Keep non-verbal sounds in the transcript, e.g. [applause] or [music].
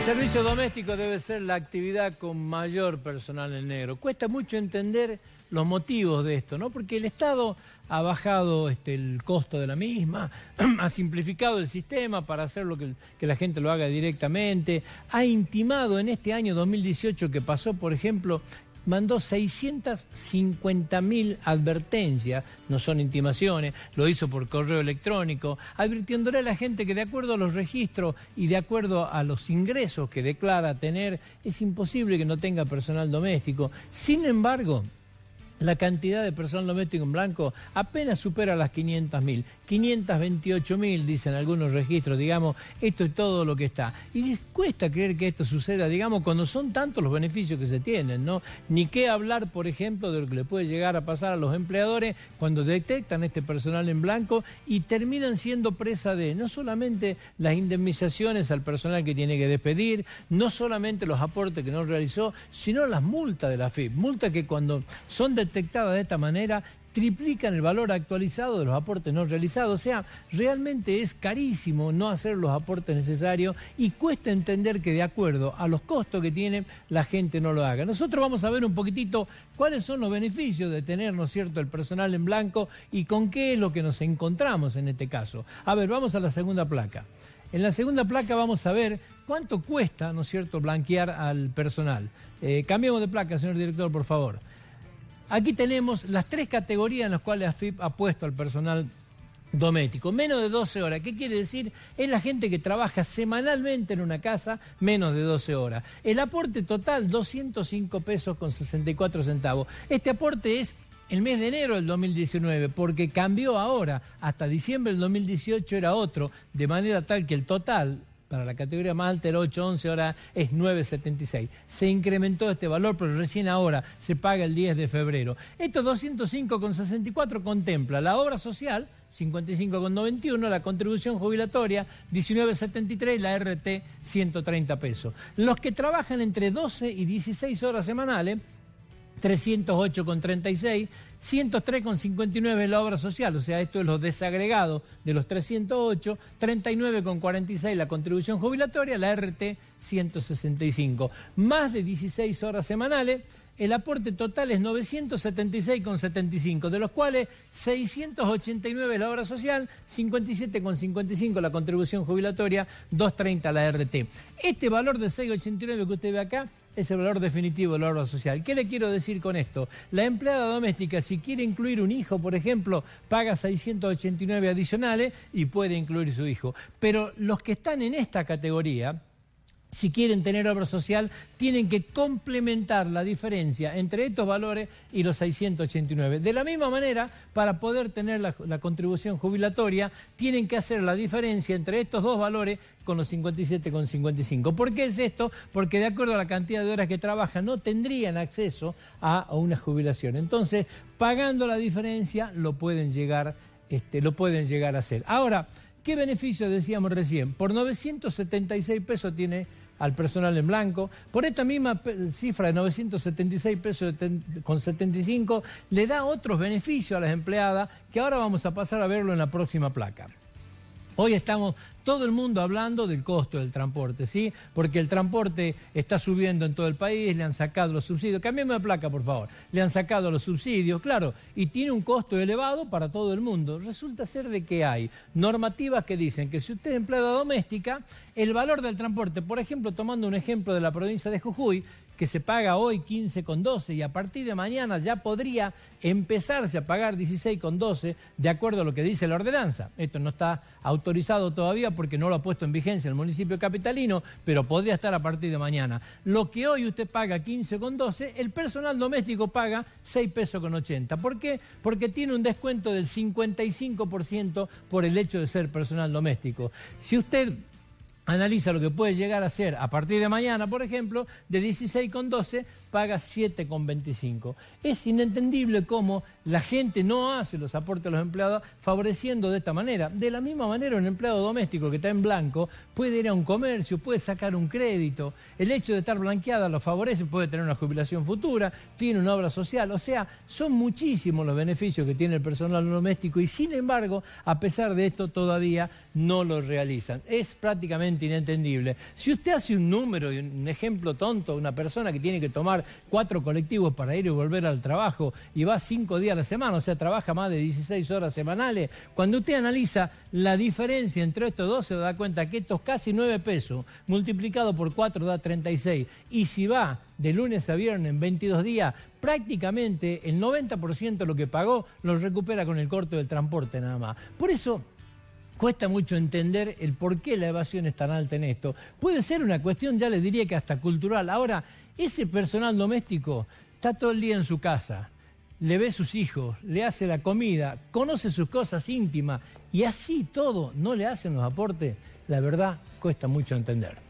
El servicio doméstico debe ser la actividad con mayor personal en negro. Cuesta mucho entender los motivos de esto, ¿no? Porque el Estado ha bajado este, el costo de la misma, [clears throat] ha simplificado el sistema para hacer lo que, que la gente lo haga directamente, ha intimado en este año 2018 que pasó, por ejemplo, mandó 650 mil advertencias, no son intimaciones, lo hizo por correo electrónico, advirtiéndole a la gente que de acuerdo a los registros y de acuerdo a los ingresos que declara tener, es imposible que no tenga personal doméstico. Sin embargo, la cantidad de personal doméstico en blanco apenas supera las 500 mil 528 mil dicen algunos registros, digamos, esto es todo lo que está. Y les cuesta creer que esto suceda, digamos, cuando son tantos los beneficios que se tienen, ¿no? Ni qué hablar, por ejemplo, de lo que le puede llegar a pasar a los empleadores cuando detectan este personal en blanco y terminan siendo presa de no solamente las indemnizaciones al personal que tiene que despedir, no solamente los aportes que no realizó, sino las multas de la FIP. Multas que cuando son detectadas detectadas de esta manera triplican el valor actualizado de los aportes no realizados. O sea, realmente es carísimo no hacer los aportes necesarios y cuesta entender que de acuerdo a los costos que tienen, la gente no lo haga. Nosotros vamos a ver un poquitito cuáles son los beneficios de tener, ¿no cierto?, el personal en blanco y con qué es lo que nos encontramos en este caso. A ver, vamos a la segunda placa. En la segunda placa vamos a ver cuánto cuesta, ¿no es cierto?, blanquear al personal. Eh, cambiemos de placa, señor director, por favor. Aquí tenemos las tres categorías en las cuales AFIP ha puesto al personal doméstico. Menos de 12 horas. ¿Qué quiere decir? Es la gente que trabaja semanalmente en una casa menos de 12 horas. El aporte total, 205 pesos con 64 centavos. Este aporte es el mes de enero del 2019, porque cambió ahora. Hasta diciembre del 2018 era otro, de manera tal que el total para la categoría más alta 8.11, ahora es 9.76. Se incrementó este valor, pero recién ahora se paga el 10 de febrero. Esto 205,64 contempla la obra social, 55,91, la contribución jubilatoria 19,73, la RT 130 pesos. Los que trabajan entre 12 y 16 horas semanales 308,36, 103,59 la obra social, o sea, esto es lo desagregado de los 308, 39,46 la contribución jubilatoria, la RT 165. Más de 16 horas semanales, el aporte total es 976,75, de los cuales 689 la obra social, 57,55 la contribución jubilatoria, 230 la RT. Este valor de 6,89 que usted ve acá es el valor definitivo del orden social. ¿Qué le quiero decir con esto? La empleada doméstica, si quiere incluir un hijo, por ejemplo, paga 689 adicionales y puede incluir su hijo. Pero los que están en esta categoría, si quieren tener obra social, tienen que complementar la diferencia entre estos valores y los 689. De la misma manera, para poder tener la, contribución jubilatoria, tienen que hacer la diferencia entre estos dos valores con los 57.55. ¿Por qué es esto? Porque de acuerdo a la cantidad de horas que trabajan, no tendrían acceso a, una jubilación. Entonces, pagando la diferencia, lo pueden llegar, este, lo pueden llegar a hacer. Ahora, ¿qué beneficio decíamos recién? Por 976 pesos tiene al personal en blanco. Por esta misma cifra de 976 pesos con 75 le da otros beneficios a las empleadas que ahora vamos a pasar a verlo en la próxima placa. Hoy estamos todo el mundo hablando del costo del transporte, ¿sí? Porque el transporte está subiendo en todo el país, le han sacado los subsidios. Cambiame la placa, por favor. Le han sacado los subsidios, claro, y tiene un costo elevado para todo el mundo. Resulta ser de que hay normativas que dicen que si usted es empleado doméstica, el valor del transporte, por ejemplo, tomando un ejemplo de la provincia de Jujuy, que se paga hoy 15,12 y a partir de mañana ya podría empezarse a pagar 16,12 de acuerdo a lo que dice la ordenanza. Esto no está autorizado todavía porque no lo ha puesto en vigencia el municipio capitalino, pero podría estar a partir de mañana. Lo que hoy usted paga 15,12, el personal doméstico paga 6 pesos con 80. ¿Por qué? Porque tiene un descuento del 55% por el hecho de ser personal doméstico. Si usted analiza lo que puede llegar a ser a partir de mañana, por ejemplo, de 16,12 paga 7,25. Es inentendible cómo la gente no hace los aportes a los empleados favoreciendo de esta manera. De la misma manera, un empleado doméstico que está en blanco puede ir a un comercio, puede sacar un crédito. El hecho de estar blanqueada lo favorece, puede tener una jubilación futura, tiene una obra social. O sea, son muchísimos los beneficios que tiene el personal doméstico y sin embargo, a pesar de esto, todavía no lo realizan. Es prácticamente inentendible. Si usted hace un número y un ejemplo tonto, una persona que tiene que tomar cuatro colectivos para ir y volver al trabajo y va cinco días a la semana, o sea, trabaja más de 16 horas semanales. Cuando usted analiza la diferencia entre estos dos, se da cuenta que estos casi nueve pesos multiplicado por cuatro da 36. Y si va de lunes a viernes en 22 días, prácticamente el 90% de lo que pagó lo recupera con el corte del transporte nada más. Por eso cuesta mucho entender el por qué la evasión es tan alta en esto. Puede ser una cuestión, ya les diría que hasta cultural. Ahora, ese personal doméstico está todo el día en su casa, le ve sus hijos, le hace la comida, conoce sus cosas íntimas y así todo no le hacen los aportes, la verdad cuesta mucho entender.